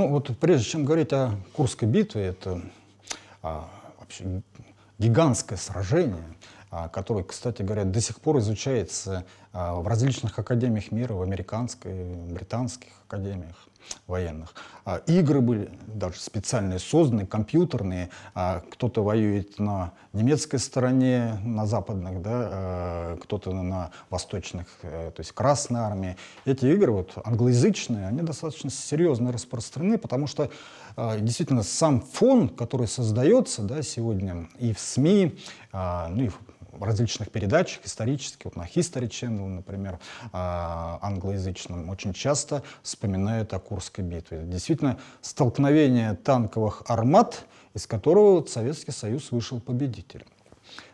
Ну вот прежде чем говорить о Курской битве, это а, вообще гигантское сражение, а, которое, кстати говоря, до сих пор изучается а, в различных академиях мира, в американской, британских академиях военных. А игры были даже специальные созданы, компьютерные. А кто-то воюет на немецкой стороне, на западных, да, э, кто-то на восточных, э, то есть Красной армии. Эти игры вот англоязычные, они достаточно серьезно распространены, потому что э, действительно сам фон, который создается да, сегодня и в СМИ, ну и в различных передач исторических, вот на History Channel, например, а, англоязычном, очень часто вспоминают о Курской битве. Действительно, столкновение танковых армат, из которого Советский Союз вышел победителем.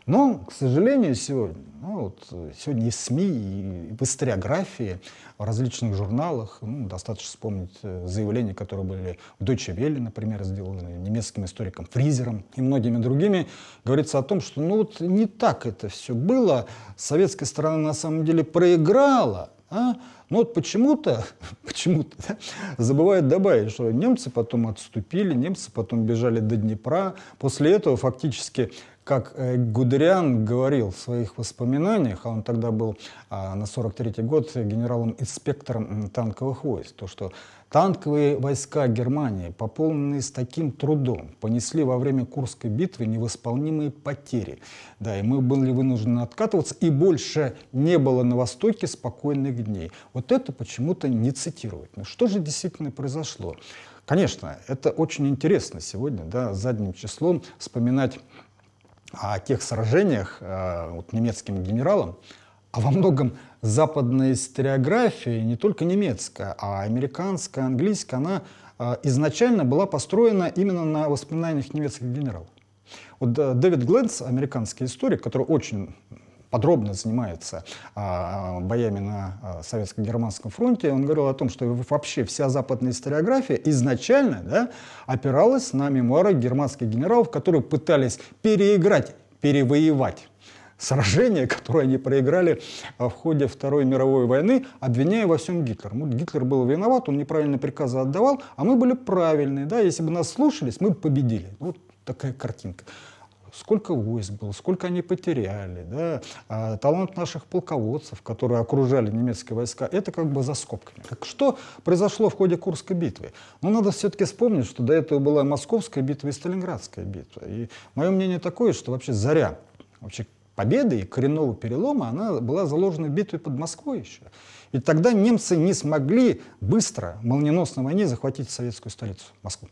Но, к сожалению, сегодня, ну, вот, сегодня и СМИ, и в историографии, в различных журналах, ну, достаточно вспомнить э, заявления, которые были в Deutsche Welle, например, сделаны немецким историком Фризером и многими другими, говорится о том, что ну, вот не так это все было, советская сторона на самом деле проиграла, а? Но вот почему-то почему да, забывают добавить, что немцы потом отступили, немцы потом бежали до Днепра. После этого фактически как э, Гудериан говорил в своих воспоминаниях, а он тогда был а, на 43-й год генералом-инспектором танковых войск, то что танковые войска Германии, пополненные с таким трудом, понесли во время Курской битвы невосполнимые потери. Да, и мы были вынуждены откатываться, и больше не было на Востоке спокойных дней. Вот это почему-то не цитируют. Но ну, что же действительно произошло? Конечно, это очень интересно сегодня, да, задним числом вспоминать о тех сражениях э, вот, немецким генералам, а во многом западная историография, не только немецкая, а американская, английская, она э, изначально была построена именно на воспоминаниях немецких генералов. Вот э, Дэвид Гленс, американский историк, который очень подробно занимается а, а, боями на а, Советско-Германском фронте, он говорил о том, что вообще вся западная историография изначально да, опиралась на мемуары германских генералов, которые пытались переиграть, перевоевать сражения, которые они проиграли в ходе Второй мировой войны, обвиняя во всем Гитлер. Ну, Гитлер был виноват, он неправильно приказы отдавал, а мы были правильные. Да? Если бы нас слушались, мы бы победили. Вот такая картинка сколько войск было, сколько они потеряли, да, а талант наших полководцев, которые окружали немецкие войска, это как бы за скобками. Так что произошло в ходе Курской битвы? Но ну, надо все-таки вспомнить, что до этого была Московская битва и Сталинградская битва. И мое мнение такое, что вообще заря вообще победы и коренного перелома, она была заложена в битве под Москвой еще. И тогда немцы не смогли быстро, молниеносно войне захватить советскую столицу, Москву.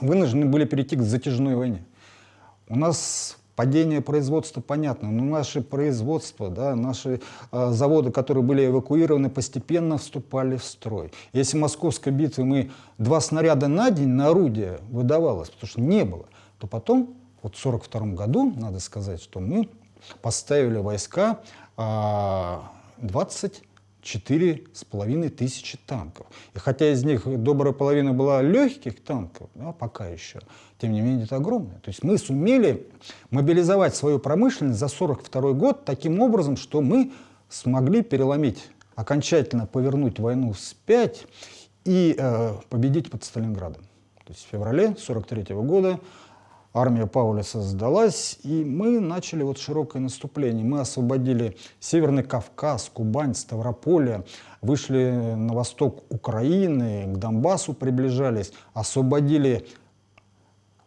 Вынуждены были перейти к затяжной войне. У нас падение производства понятно, но наши производства, да, наши э, заводы, которые были эвакуированы, постепенно вступали в строй. Если в Московской битве мы два снаряда на день на орудие выдавалось, потому что не было, то потом, вот в 1942 году, надо сказать, что мы поставили войска э, а, 20 четыре с половиной тысячи танков. И хотя из них добрая половина была легких танков, да, пока еще, тем не менее это огромное. То есть мы сумели мобилизовать свою промышленность за 42 год таким образом, что мы смогли переломить, окончательно повернуть войну вспять и э, победить под Сталинградом. То есть в феврале 43 -го года армия Паулиса сдалась, и мы начали вот широкое наступление. Мы освободили Северный Кавказ, Кубань, Ставрополье, вышли на восток Украины, к Донбассу приближались, освободили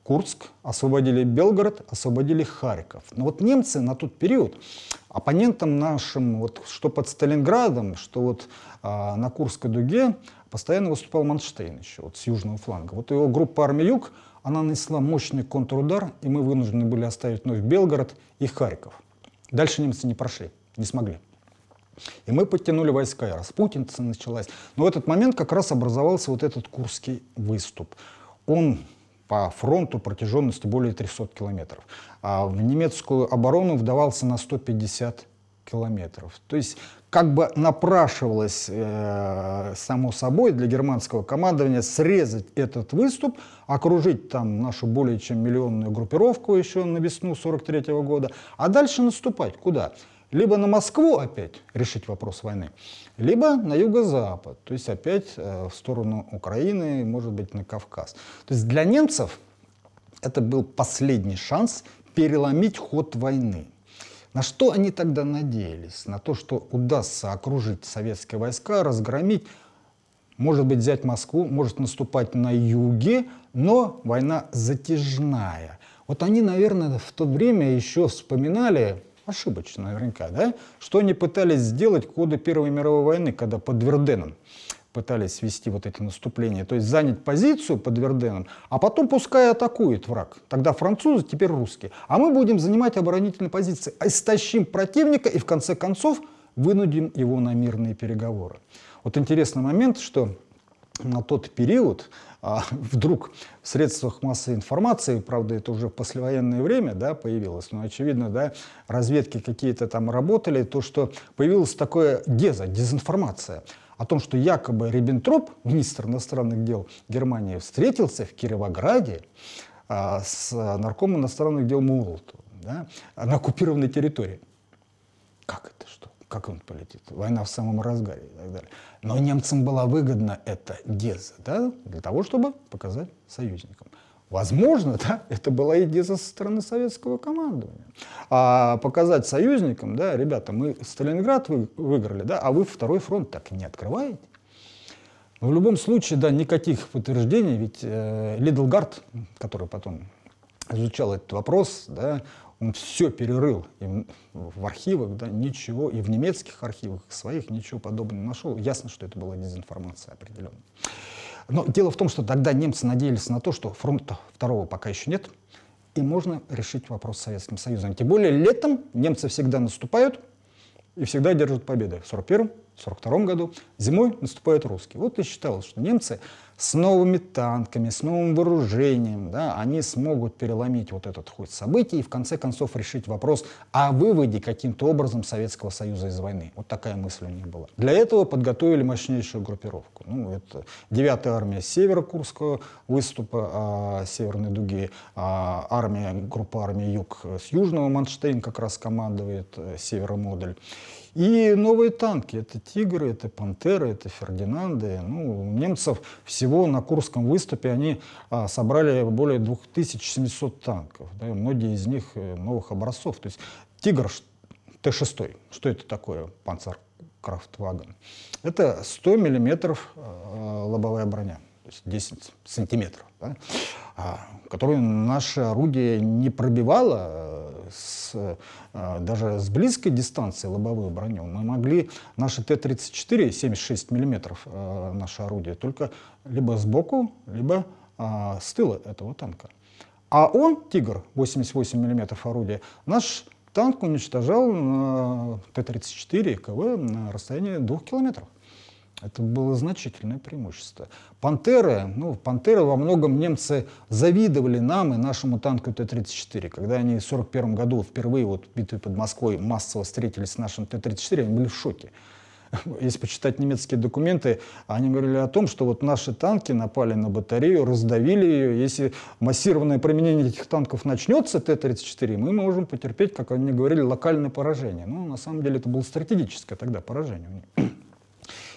Курск, освободили Белгород, освободили Харьков. Но вот немцы на тот период оппонентам нашим, вот что под Сталинградом, что вот а, на Курской дуге, постоянно выступал Манштейн еще вот с южного фланга. Вот его группа армии Юг» она нанесла мощный контрудар, и мы вынуждены были оставить вновь Белгород и Харьков. Дальше немцы не прошли, не смогли. И мы подтянули войска, и распутница началась. Но в этот момент как раз образовался вот этот Курский выступ. Он по фронту протяженностью более 300 километров. А в немецкую оборону вдавался на 150 километров. То есть как бы напрашивалось э, само собой для германского командования срезать этот выступ, окружить там нашу более чем миллионную группировку еще на весну 43 -го года, а дальше наступать куда? Либо на Москву опять решить вопрос войны, либо на юго-запад, то есть опять э, в сторону Украины, может быть, на Кавказ. То есть для немцев это был последний шанс переломить ход войны. На что они тогда надеялись? На то, что удастся окружить советские войска, разгромить, может быть, взять Москву, может наступать на юге, но война затяжная. Вот они, наверное, в то время еще вспоминали, ошибочно наверняка, да, что они пытались сделать к ходу Первой мировой войны, когда под Верденом пытались свести вот эти наступления, то есть занять позицию под Верденом, а потом пускай атакует враг. Тогда французы, теперь русские. А мы будем занимать оборонительные позиции, а истощим противника и в конце концов вынудим его на мирные переговоры. Вот интересный момент, что на тот период а, вдруг в средствах массовой информации, правда, это уже в послевоенное время, да, появилось, но, очевидно, да, разведки какие-то там работали, то, что появилась такое деза, дезинформация – о том, что якобы Риббентроп, министр иностранных дел Германии, встретился в Кировограде а, с наркомом иностранных дел Мултовым да, на оккупированной территории. Как это что? Как он полетит? Война в самом разгаре и так далее. Но немцам была выгодна эта деза, да, для того, чтобы показать союзникам. Возможно, да, это была идея со стороны советского командования. А показать союзникам, да, ребята, мы Сталинград вы, выиграли, да, а вы второй фронт так и не открываете. Но в любом случае, да, никаких подтверждений, ведь э, Лидлгард, который потом изучал этот вопрос, да, он все перерыл и в архивах, да, ничего, и в немецких архивах своих ничего подобного не нашел. Ясно, что это была дезинформация определенная. Но дело в том, что тогда немцы надеялись на то, что фронта второго пока еще нет, и можно решить вопрос с Советским Союзом. Тем более летом немцы всегда наступают и всегда держат победы в 1941 1942 году, зимой наступают русские. Вот и считалось, что немцы с новыми танками, с новым вооружением, да, они смогут переломить вот этот ход событий и в конце концов решить вопрос о выводе каким-то образом Советского Союза из войны. Вот такая мысль у них была. Для этого подготовили мощнейшую группировку. Ну, это 9-я армия севера Курского выступа, а, Северной дуги, а, армия, группа армии Юг с Южного Манштейн как раз командует а, Северомодуль. И новые танки — это «Тигры», это «Пантеры», это «Фердинанды». Ну, немцев всего на Курском выступе они а, собрали более 2700 танков. Да, многие из них э, новых образцов. То есть «Тигр» Т-6, что это такое «Панцеркрафтваген»? Это 100 миллиметров э, лобовая броня, то есть 10 сантиметров, да, а, которую наше орудие не пробивало э, с, э, даже с близкой дистанции лобовую броню, мы могли наши Т-34, 76 миллиметров э, наше орудие, только либо сбоку, либо э, с тыла этого танка. А он, «Тигр», 88 миллиметров орудия, наш танк уничтожал Т-34 КВ на расстоянии двух километров. Это было значительное преимущество. Пантеры, ну, пантеры во многом немцы завидовали нам и нашему танку Т-34. Когда они в 1941 году впервые вот, битвы под Москвой массово встретились с нашим Т-34, они были в шоке. Если почитать немецкие документы, они говорили о том, что вот наши танки напали на батарею, раздавили ее. Если массированное применение этих танков начнется, Т-34, мы можем потерпеть, как они говорили, локальное поражение. Но ну, на самом деле это было стратегическое тогда поражение у них.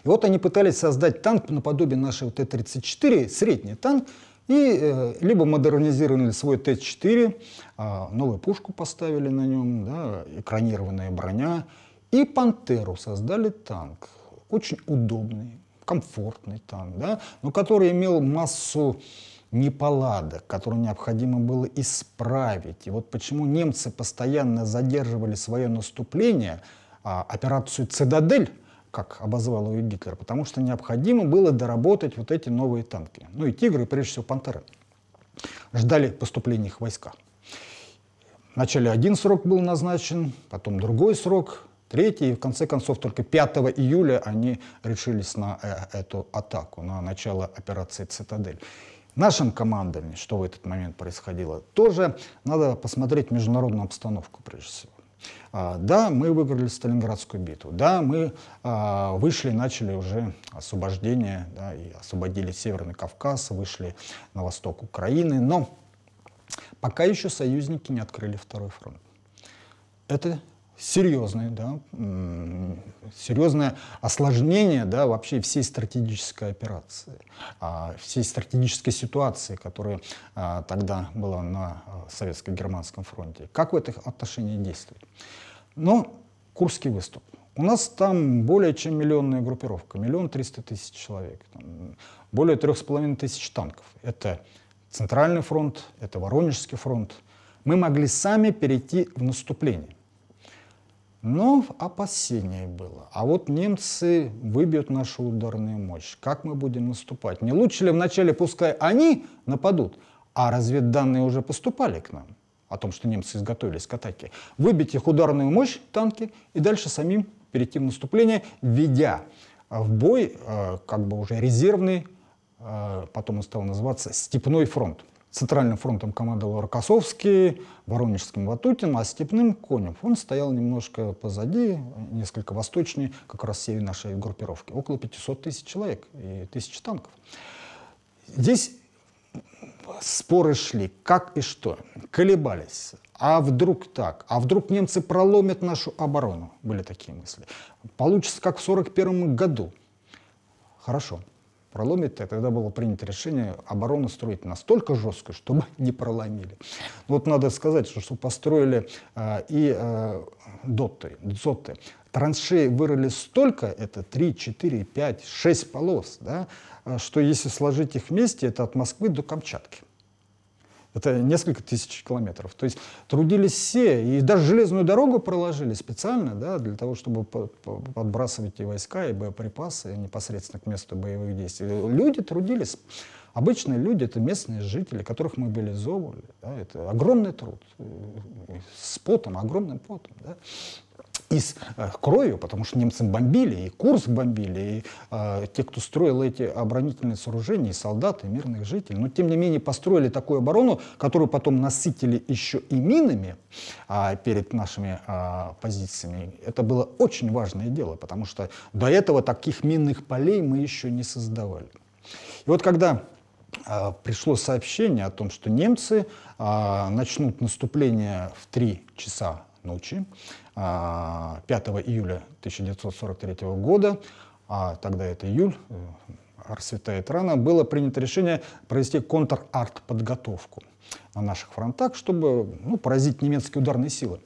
И вот они пытались создать танк наподобие нашего Т-34, средний танк, и э, либо модернизировали свой Т-4, э, а, новую пушку поставили на нем, да, экранированная броня, и «Пантеру» создали танк. Очень удобный, комфортный танк, да, но который имел массу неполадок, которые необходимо было исправить. И вот почему немцы постоянно задерживали свое наступление, а, операцию Цедадель как обозвал ее Гитлер, потому что необходимо было доработать вот эти новые танки. Ну и «Тигры», и прежде всего «Пантеры» ждали поступления их войска. Вначале один срок был назначен, потом другой срок, третий, и в конце концов только 5 июля они решились на э, эту атаку, на начало операции «Цитадель». Нашим нашем что в этот момент происходило, тоже надо посмотреть международную обстановку прежде всего. А, да, мы выиграли Сталинградскую битву. Да, мы а, вышли, начали уже освобождение, да, и освободили Северный Кавказ, вышли на восток Украины. Но пока еще союзники не открыли второй фронт. Это серьезное, да, серьезное осложнение да, вообще всей стратегической операции, а, всей стратегической ситуации, которая а, тогда была на а, Советско-Германском фронте. Как в этих отношениях действует? Но ну, Курский выступ. У нас там более чем миллионная группировка, миллион триста тысяч человек, более трех с половиной тысяч танков. Это Центральный фронт, это Воронежский фронт. Мы могли сами перейти в наступление. Но опасение было. А вот немцы выбьют нашу ударную мощь. Как мы будем наступать? Не лучше ли вначале пускай они нападут? А разведданные уже поступали к нам о том, что немцы изготовились к атаке. Выбить их ударную мощь, танки, и дальше самим перейти в наступление, ведя э, в бой э, как бы уже резервный, э, потом он стал называться «Степной фронт». Центральным фронтом командовал Рокоссовский, Воронежским Ватутин, а Степным Конев. Он стоял немножко позади, несколько восточнее, как раз север нашей группировки. Около 500 тысяч человек и тысяч танков. Здесь споры шли, как и что, колебались. А вдруг так? А вдруг немцы проломят нашу оборону? Были такие мысли. Получится, как в 1941 году. Хорошо проломит-то, тогда было принято решение оборону строить настолько жестко, чтобы не проломили. Вот надо сказать, что, что построили э, и э, доты, дзоты. Траншеи вырыли столько, это 3, 4, 5, 6 полос, да, э, что если сложить их вместе, это от Москвы до Камчатки. Это несколько тысяч километров. То есть трудились все, и даже железную дорогу проложили специально, да, для того, чтобы подбрасывать и войска, и боеприпасы непосредственно к месту боевых действий. Люди трудились. Обычные люди — это местные жители, которых мы мобилизовывали. Да, это огромный труд. С потом, огромным потом. Да и с э, кровью, потому что немцы бомбили, и курс бомбили, и э, те, кто строил эти оборонительные сооружения, и солдаты, и мирных жителей. Но, тем не менее, построили такую оборону, которую потом насытили еще и минами а, перед нашими а, позициями. Это было очень важное дело, потому что до этого таких минных полей мы еще не создавали. И вот когда а, пришло сообщение о том, что немцы а, начнут наступление в 3 часа ночи, 5 а, июля 1943 года, а тогда это июль, э, расцветает рано, было принято решение провести контр-арт-подготовку на наших фронтах, чтобы ну, поразить немецкие ударные силы.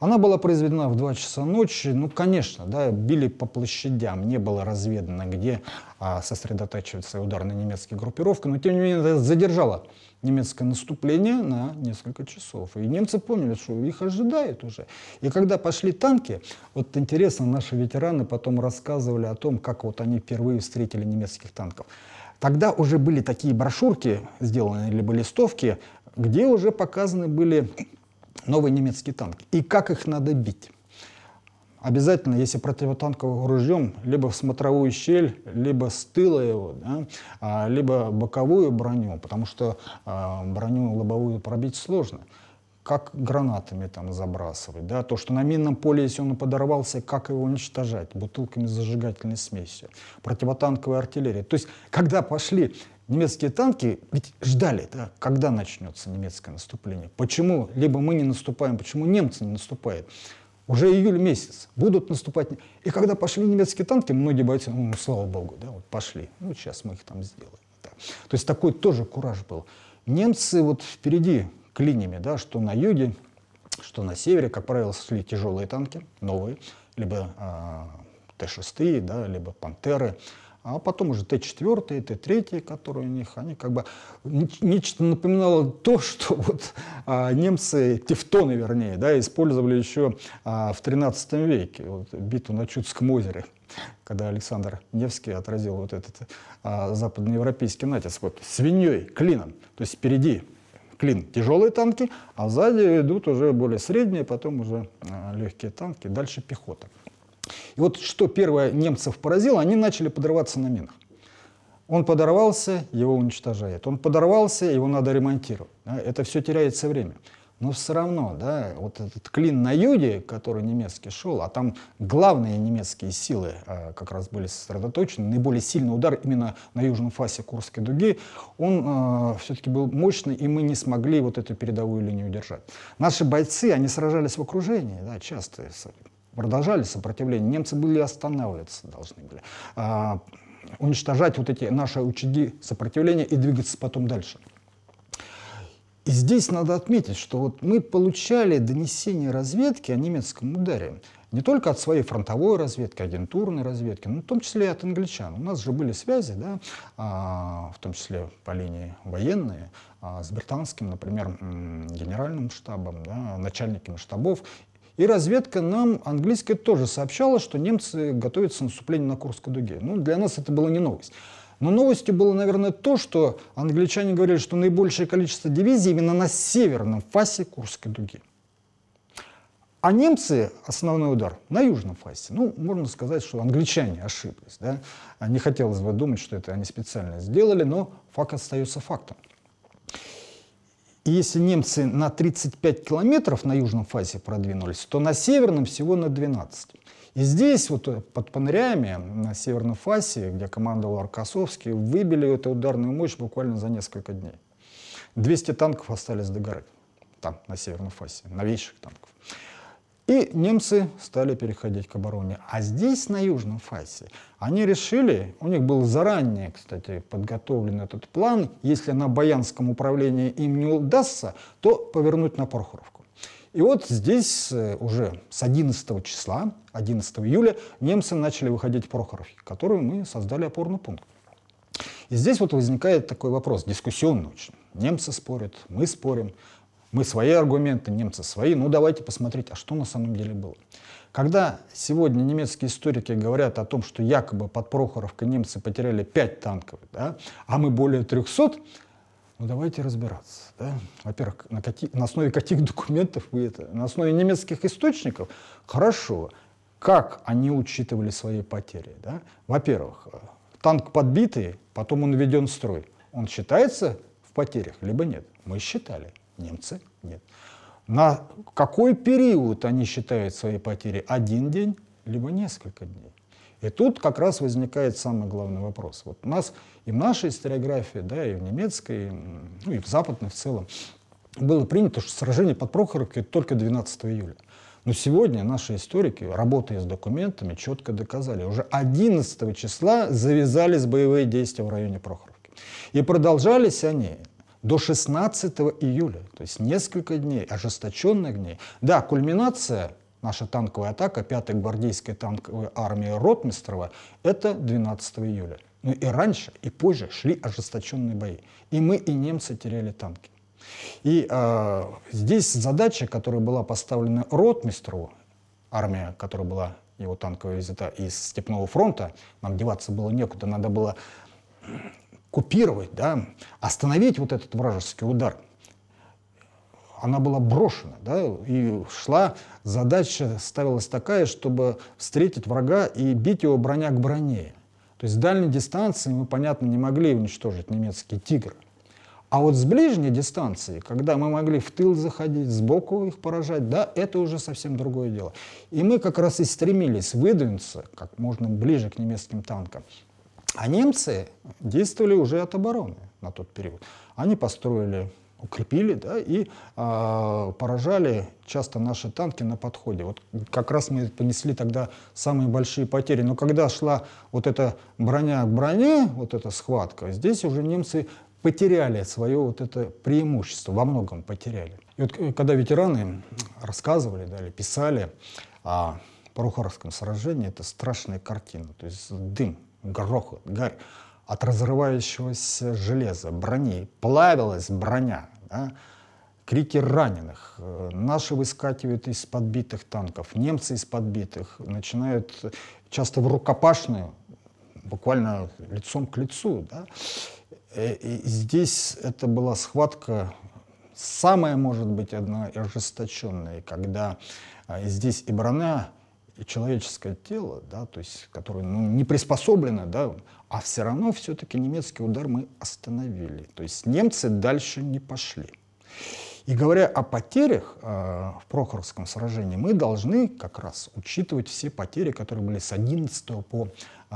Она была произведена в 2 часа ночи. Ну, конечно, да, били по площадям, не было разведано, где а, сосредотачивается ударная немецкая группировка, но тем не менее это задержало немецкое наступление на несколько часов. И немцы поняли, что их ожидает уже. И когда пошли танки, вот интересно, наши ветераны потом рассказывали о том, как вот они впервые встретили немецких танков. Тогда уже были такие брошюрки сделаны, либо листовки, где уже показаны были новый немецкий танк. И как их надо бить? Обязательно, если противотанковым ружьем, либо в смотровую щель, либо с тыла его, да, а, либо боковую броню, потому что а, броню лобовую пробить сложно как гранатами там забрасывать, да, то, что на минном поле, если он подорвался, как его уничтожать, бутылками с зажигательной смесью, противотанковая артиллерия. То есть, когда пошли немецкие танки ведь ждали, да, когда начнется немецкое наступление. Почему либо мы не наступаем, почему немцы не наступают? Уже июль месяц будут наступать. И когда пошли немецкие танки, многие бойцы, ну, слава богу, да, вот пошли. Ну, сейчас мы их там сделаем. Да. То есть такой тоже кураж был. Немцы вот впереди клиньями, да, что на юге, что на севере, как правило, шли тяжелые танки, новые, либо э, а, Т-6, да, либо «Пантеры», а потом уже Т4, Т3, которые у них, они как бы нечто напоминало то, что вот а, немцы, тевтоны вернее, да, использовали еще а, в 13 веке, вот, биту на Чудском озере, когда Александр Невский отразил вот этот а, западноевропейский натиск вот, свиньей, клином, то есть впереди клин тяжелые танки, а сзади идут уже более средние, потом уже а, легкие танки, дальше пехота. И вот что первое немцев поразило, они начали подрываться на минах. Он подорвался, его уничтожает. Он подорвался, его надо ремонтировать. Это все теряется время. Но все равно, да, вот этот клин на юге, который немецкий шел, а там главные немецкие силы э, как раз были сосредоточены, наиболее сильный удар именно на южном фасе Курской дуги, он э, а, все-таки был мощный, и мы не смогли вот эту передовую линию удержать. Наши бойцы, они сражались в окружении, да, часто продолжали сопротивление, немцы были останавливаться должны были, а, уничтожать вот эти наши очаги сопротивления и двигаться потом дальше. И здесь надо отметить, что вот мы получали донесения разведки о немецком ударе не только от своей фронтовой разведки, агентурной разведки, но в том числе и от англичан. У нас же были связи, да, а, в том числе по линии военные, а, с британским, например, генеральным штабом, да, начальниками штабов и разведка нам, английская, тоже сообщала, что немцы готовятся наступление на Курской дуге. Ну, для нас это было не новость. Но новостью было, наверное, то, что англичане говорили, что наибольшее количество дивизий именно на северном фасе Курской дуги. А немцы основной удар на южном фасе. Ну, можно сказать, что англичане ошиблись. Да? А не хотелось бы думать, что это они специально сделали, но факт остается фактом. И если немцы на 35 километров на южном фазе продвинулись, то на северном всего на 12. И здесь, вот э, под Панрями, на северном фасе, где командовал Аркасовский, выбили эту ударную мощь буквально за несколько дней. 200 танков остались до горы, там, на северном фасе, новейших танков. И немцы стали переходить к обороне. А здесь, на Южном Фасе, они решили, у них был заранее, кстати, подготовлен этот план, если на Баянском управлении им не удастся, то повернуть на Порхоровку. И вот здесь э, уже с 11 числа, 11 июля, немцы начали выходить в Порхоровке, которую мы создали опорный пункт. И здесь вот возникает такой вопрос, дискуссионный очень. Немцы спорят, мы спорим. Мы свои аргументы, немцы свои. Ну давайте посмотреть, а что на самом деле было. Когда сегодня немецкие историки говорят о том, что якобы под Прохоровкой немцы потеряли 5 танков, да, а мы более 300, ну давайте разбираться. Да? Во-первых, на, на основе каких документов вы это? На основе немецких источников? Хорошо. Как они учитывали свои потери? Да? Во-первых, э, танк подбитый, потом он введен в строй. Он считается в потерях, либо нет? Мы считали. Немцы? Нет. На какой период они считают свои потери? Один день, либо несколько дней? И тут как раз возникает самый главный вопрос. Вот у нас и в нашей историографии, да, и в немецкой, и, ну, и в западной в целом, было принято, что сражение под Прохоровкой только 12 июля. Но сегодня наши историки, работая с документами, четко доказали, уже 11 числа завязались боевые действия в районе Прохоровки. И продолжались они до 16 июля, то есть несколько дней, ожесточенных дней. Да, кульминация наша танковая атака 5-й гвардейской танковой армии Ротмистрова, это 12 июля. Но ну и раньше, и позже шли ожесточенные бои. И мы, и немцы теряли танки. И э, здесь задача, которая была поставлена Ротмистру, армия, которая была его танковая визита из Степного фронта, нам деваться было некуда, надо было купировать, да, остановить вот этот вражеский удар. Она была брошена, да, и шла, задача ставилась такая, чтобы встретить врага и бить его броня к броне. То есть с дальней дистанции мы, понятно, не могли уничтожить немецкие «Тигры». А вот с ближней дистанции, когда мы могли в тыл заходить, сбоку их поражать, да, это уже совсем другое дело. И мы как раз и стремились выдвинуться как можно ближе к немецким танкам. А немцы действовали уже от обороны на тот период. Они построили, укрепили да, и э, поражали часто наши танки на подходе. Вот как раз мы понесли тогда самые большие потери. Но когда шла вот эта броня к броне, вот эта схватка, здесь уже немцы потеряли свое вот это преимущество, во многом потеряли. И вот э, когда ветераны рассказывали да, или писали о Порохоровском сражении, это страшная картина. То есть дым грохот, гар от разрывающегося железа, брони. Плавилась броня. Да? крики раненых. Э, наши выскакивают из подбитых танков, немцы из подбитых начинают часто в рукопашную, буквально лицом к лицу. Да? Э, и здесь это была схватка самая, может быть, одна ожесточенная, когда э, здесь и броня человеческое тело, да, то есть, которое ну, не приспособлено, да, а все равно все-таки немецкий удар мы остановили. То есть немцы дальше не пошли. И говоря о потерях э, в Прохоровском сражении, мы должны как раз учитывать все потери, которые были с 11 по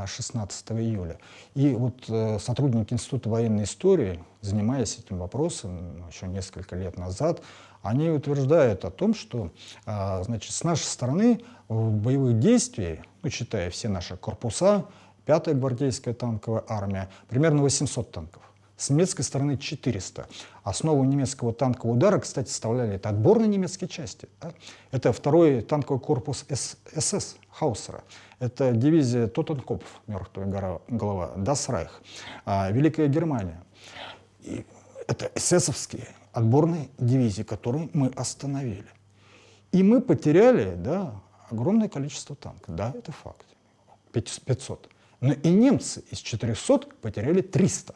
16 э, июля. И вот э, сотрудники Института военной истории, занимаясь этим вопросом ну, еще несколько лет назад, они утверждают о том, что а, значит, с нашей стороны в боевых действиях, ну, считая все наши корпуса, 5-я гвардейская танковая армия, примерно 800 танков. С немецкой стороны 400. Основу немецкого танкового удара, кстати, составляли это отборные немецкие части. Да? Это второй танковый корпус СС Хаусера. Это дивизия Тоттенкопф, мертвая голова, Дасрайх, а, Великая Германия. И это эсэсовские отборной дивизии, которую мы остановили. И мы потеряли да, огромное количество танков. Да, это факт. 500. Но и немцы из 400 потеряли 300.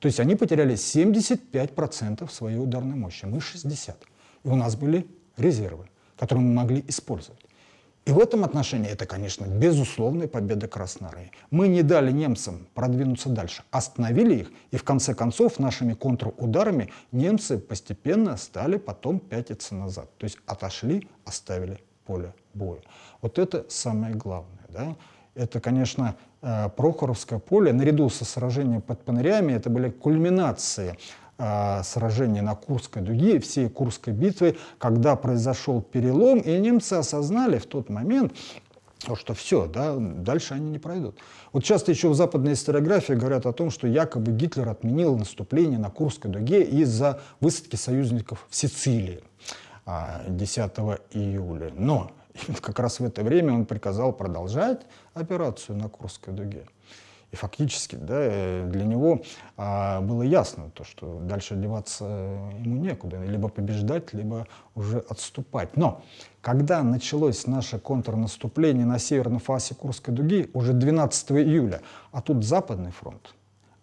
То есть они потеряли 75% своей ударной мощи, мы 60. И у нас были резервы, которые мы могли использовать. И в этом отношении это, конечно, безусловная победа Красной Армии. Мы не дали немцам продвинуться дальше, остановили их, и в конце концов нашими контрударами немцы постепенно стали потом пятиться назад. То есть отошли, оставили поле боя. Вот это самое главное. Да? Это, конечно, э, Прохоровское поле, наряду со сражением под Панырями, это были кульминации Э, сражения на Курской дуге, всей Курской битвы, когда произошел перелом, и немцы осознали в тот момент, что все, да, дальше они не пройдут. Вот часто еще в западной историографии говорят о том, что якобы Гитлер отменил наступление на Курской дуге из-за высадки союзников в Сицилии 10 а, июля. Но как раз в это время он приказал продолжать операцию на Курской дуге. И фактически да, э, для него а, было ясно, то, что дальше одеваться э, ему некуда, либо побеждать, либо уже отступать. Но когда началось наше контрнаступление на северном фасе Курской дуги, уже 12 июля, а тут Западный фронт,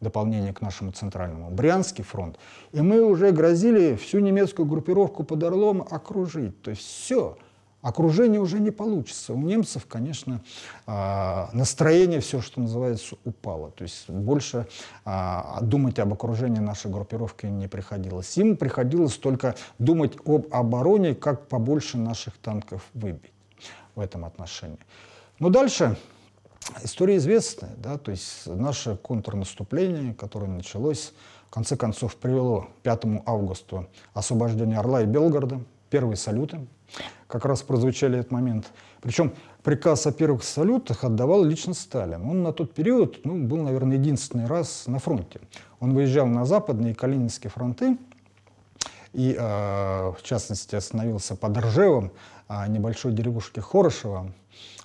дополнение к нашему центральному, Брянский фронт, и мы уже грозили всю немецкую группировку под Орлом окружить. То есть все, окружение уже не получится. У немцев, конечно, а, настроение, все, что называется, упало. То есть больше а, думать об окружении нашей группировки не приходилось. Им приходилось только думать об обороне, как побольше наших танков выбить в этом отношении. Но дальше история известная. Да? То есть наше контрнаступление, которое началось, в конце концов привело 5 августа освобождение Орла и Белгорода, первые салюты. Как раз прозвучали этот момент. Причем приказ о первых салютах отдавал лично Сталин. Он на тот период ну, был, наверное, единственный раз на фронте. Он выезжал на западные калининские фронты, и, э, в частности, остановился под Ржевом, э, небольшой деревушке Хорошево,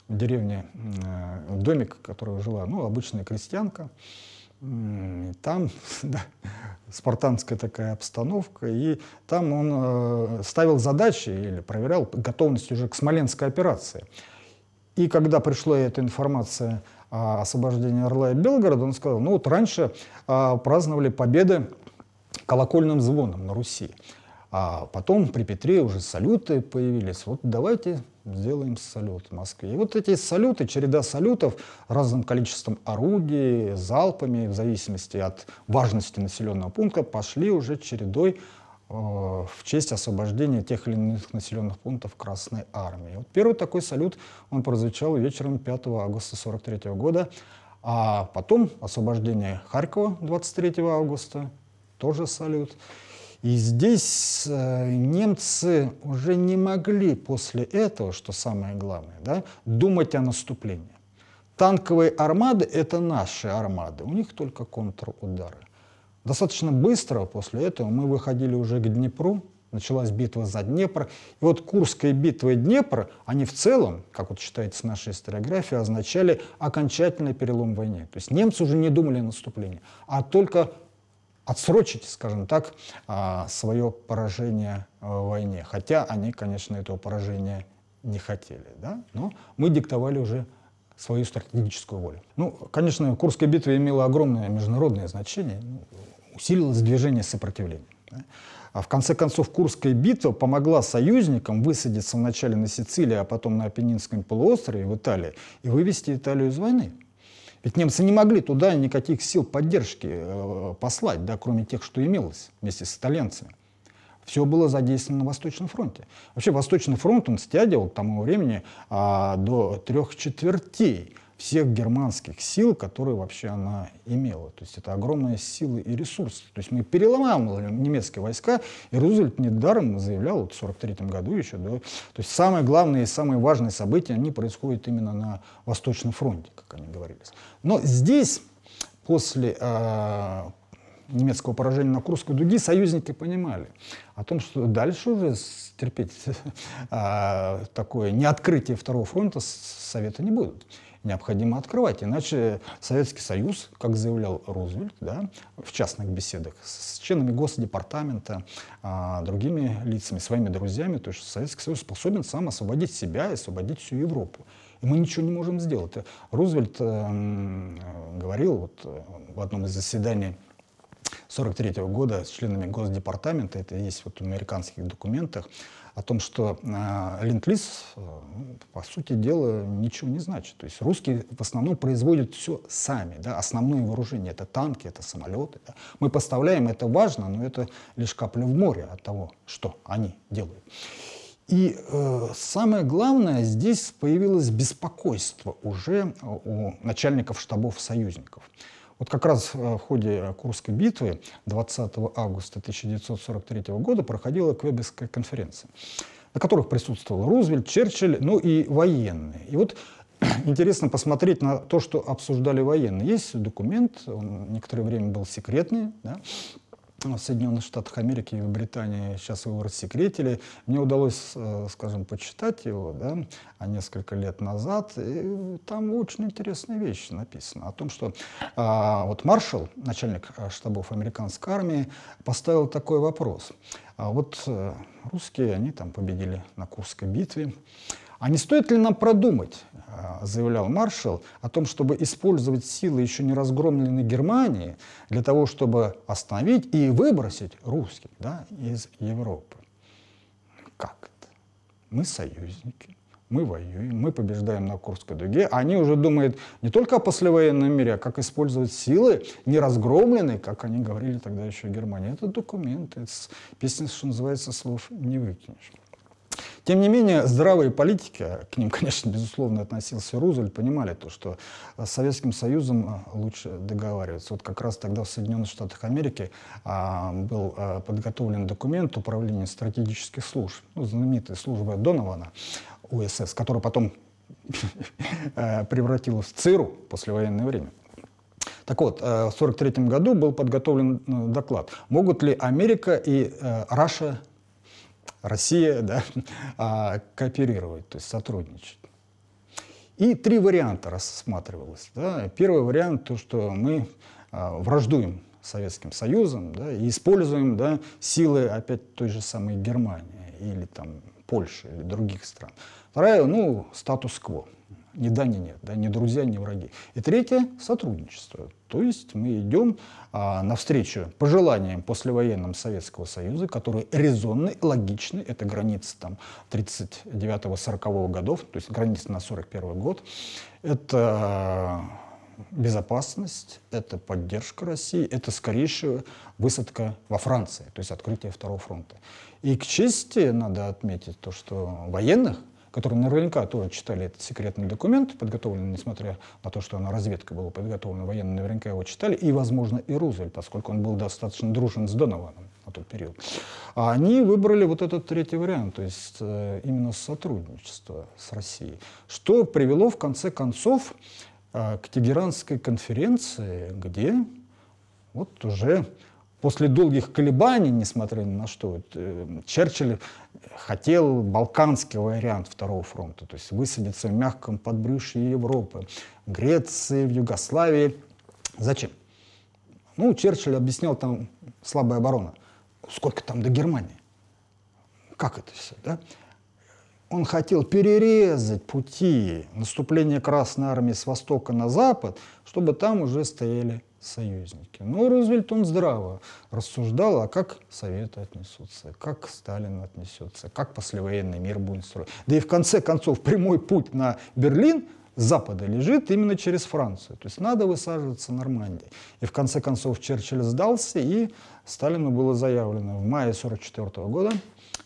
в деревне, э, домик, в котором жила ну, обычная крестьянка там да, спартанская такая обстановка, и там он э, ставил задачи или проверял готовность уже к смоленской операции. И когда пришла эта информация о освобождении Орла и Белгорода, он сказал, ну вот раньше э, праздновали победы колокольным звоном на Руси. А потом при Петре уже салюты появились. Вот давайте сделаем салют в Москве. И вот эти салюты, череда салютов разным количеством орудий, залпами, в зависимости от важности населенного пункта, пошли уже чередой э, в честь освобождения тех или иных населенных пунктов Красной Армии. Вот первый такой салют, он прозвучал вечером 5 августа 1943 года, а потом освобождение Харькова 23 августа, тоже салют. И здесь э, немцы уже не могли после этого, что самое главное, да, думать о наступлении. Танковые армады — это наши армады, у них только контрудары. Достаточно быстро после этого мы выходили уже к Днепру, началась битва за Днепр. И вот Курская битва и Днепр, они в целом, как вот считается в нашей историографии, означали окончательный перелом войны. То есть немцы уже не думали о наступлении, а только отсрочить, скажем так, а, свое поражение э, в войне. Хотя они, конечно, этого поражения не хотели. Да? Но мы диктовали уже свою стратегическую волю. Ну, конечно, Курская битва имела огромное международное значение, ну, усилилось движение сопротивления. А в конце концов, Курская битва помогла союзникам высадиться вначале на Сицилии, а потом на Апеннинском полуострове в Италии и вывести Италию из войны. Ведь немцы не могли туда никаких сил поддержки э, послать, да, кроме тех, что имелось вместе с итальянцами. Все было задействовано на Восточном фронте. Вообще Восточный фронт он стягивал к тому времени а, до трех четвертей всех германских сил, которые вообще она имела. То есть это огромные силы и ресурсы. То есть мы переломали немецкие войска, и Рузвельт недаром заявлял вот в 1943 году еще, да, то есть самые главные и самые важные события, они происходят именно на Восточном фронте, как они говорились. Но здесь, после э, немецкого поражения на Курской дуге, союзники понимали о том, что дальше уже терпеть э, такое неоткрытие Второго фронта Совета не будут необходимо открывать. Иначе Советский Союз, как заявлял Рузвельт да, в частных беседах с членами Госдепартамента, а, другими лицами, своими друзьями, то есть Советский Союз способен сам освободить себя и освободить всю Европу. И мы ничего не можем сделать. Рузвельт э, говорил вот, э, в одном из заседаний 1943 года с членами Госдепартамента, это есть вот в американских документах, о том, что э, Ленд-Лиз, э, по сути дела, ничего не значит. То есть русские в основном производят все сами. Да? Основное вооружение — это танки, это самолеты. Да? Мы поставляем, это важно, но это лишь капля в море от того, что они делают. И э, самое главное, здесь появилось беспокойство уже у начальников штабов союзников. Вот как раз э, в ходе Курской битвы 20 августа 1943 года проходила Квебекская конференция, на которых присутствовал Рузвельт, Черчилль, ну и военные. И вот интересно посмотреть на то, что обсуждали военные. Есть документ, он некоторое время был секретный, да, в Соединенных Штатах Америки и в Британии сейчас его рассекретили. Мне удалось, э, скажем, почитать его да, а несколько лет назад, и там очень интересная вещь написана о том, что а, вот маршал, начальник э, штабов американской армии, поставил такой вопрос. А вот э, русские, они там победили на Курской битве, а не стоит ли нам продумать, э, заявлял маршал, о том, чтобы использовать силы еще не разгромленной Германии для того, чтобы остановить и выбросить русских да, из Европы? Как это? Мы союзники мы воюем, мы побеждаем на Курской дуге. А они уже думают не только о послевоенном мире, а как использовать силы, не разгромленной, как они говорили тогда еще в Германии. Это документы, это песня, что называется, слов не выкинешь. Тем не менее, здравые политики, к ним, конечно, безусловно относился Рузвельт, понимали то, что с Советским Союзом э, лучше договариваться. Вот как раз тогда в Соединенных Штатах Америки а, был а, подготовлен документ управления стратегических служб, ну, знаменитая служба Донована, УСС, которая потом э, превратилась в ЦИРУ послевоенное время. Так вот, в 1943 году был подготовлен доклад, могут ли Америка и Раша Россия да, а, кооперировать, то есть сотрудничать. И три варианта рассматривалось. Да. Первый вариант то, что мы а, враждуем Советским Союзом да, и используем да, силы опять той же самой Германии или там Польши или других стран. Вторая, ну, статус-кво ни да, ни нет, да, ни друзья, ни враги. И третье — сотрудничество. То есть мы идем а, навстречу пожеланиям послевоенным Советского Союза, которые резонны, логичны. Это границы там 39-40 годов, то есть границы на 41 год. Это безопасность, это поддержка России, это скорейшая высадка во Франции, то есть открытие Второго фронта. И к чести надо отметить то, что военных которые наверняка тоже читали этот секретный документ, подготовленный, несмотря на то, что она разведка была подготовлена, военные наверняка его читали, и, возможно, и Рузвельт, поскольку он был достаточно дружен с Донованом на тот период. А они выбрали вот этот третий вариант, то есть э, именно сотрудничество с Россией, что привело в конце концов э, к Тегеранской конференции, где вот уже После долгих колебаний, несмотря ни на что, э, Черчилль хотел балканский вариант Второго фронта, то есть высадиться в мягком подбрюшье Европы, Греции, в Югославии. Зачем? Ну, Черчилль объяснял там слабая оборона. Сколько там до Германии? Как это все, да? он хотел перерезать пути наступления Красной Армии с востока на запад, чтобы там уже стояли союзники. Но Рузвельт, он здраво рассуждал, а как Советы отнесутся, как Сталин отнесется, как послевоенный мир будет строить. Да и в конце концов прямой путь на Берлин с запада лежит именно через Францию. То есть надо высаживаться в Нормандии. И в конце концов Черчилль сдался, и Сталину было заявлено в мае 1944 года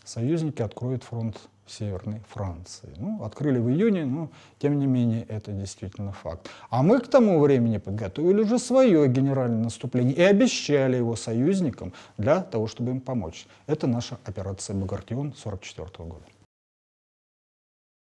союзники откроют фронт Северной Франции. Ну, открыли в июне, но тем не менее это действительно факт. А мы к тому времени подготовили уже свое генеральное наступление и обещали его союзникам для того, чтобы им помочь. Это наша операция «Багратион» 1944 года.